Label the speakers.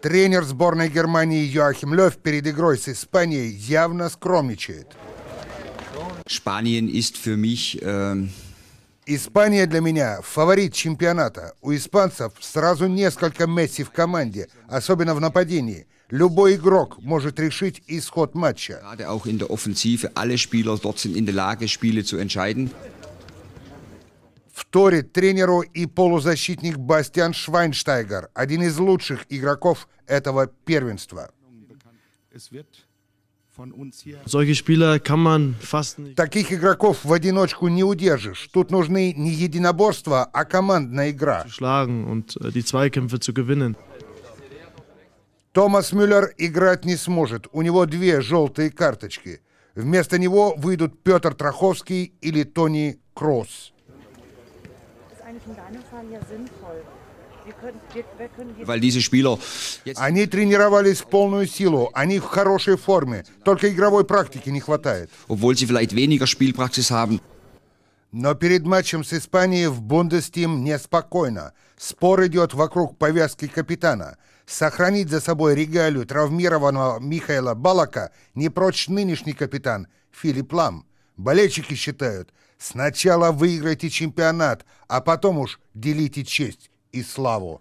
Speaker 1: Тренер сборной Германии Йоахим Лев перед игрой с
Speaker 2: Испанией
Speaker 1: явно скромничает.
Speaker 2: Ähm,
Speaker 1: Испания для меня фаворит чемпионата. У испанцев сразу несколько Месси в команде, особенно в нападении. Любой игрок может решить исход матча. Вторит тренеру и полузащитник Бастиан Швайнштайгер, один из лучших игроков этого первенства. Таких игроков в одиночку не удержишь. Тут нужны не единоборства, а командная игра. Äh, Томас Мюллер играть не сможет. У него две желтые карточки. Вместо него выйдут Петр Траховский или Тони Кросс. Они тренировались в полную силу, они в хорошей форме, только игровой практики не хватает. Но перед матчем с Испанией в Бундестим неспокойно. Спор идет вокруг повязки капитана. Сохранить за собой регалию травмированного Михаила Балака не прочь нынешний капитан Филипп Лам. Болельщики считают – Сначала выиграйте чемпионат, а потом уж делите честь и славу.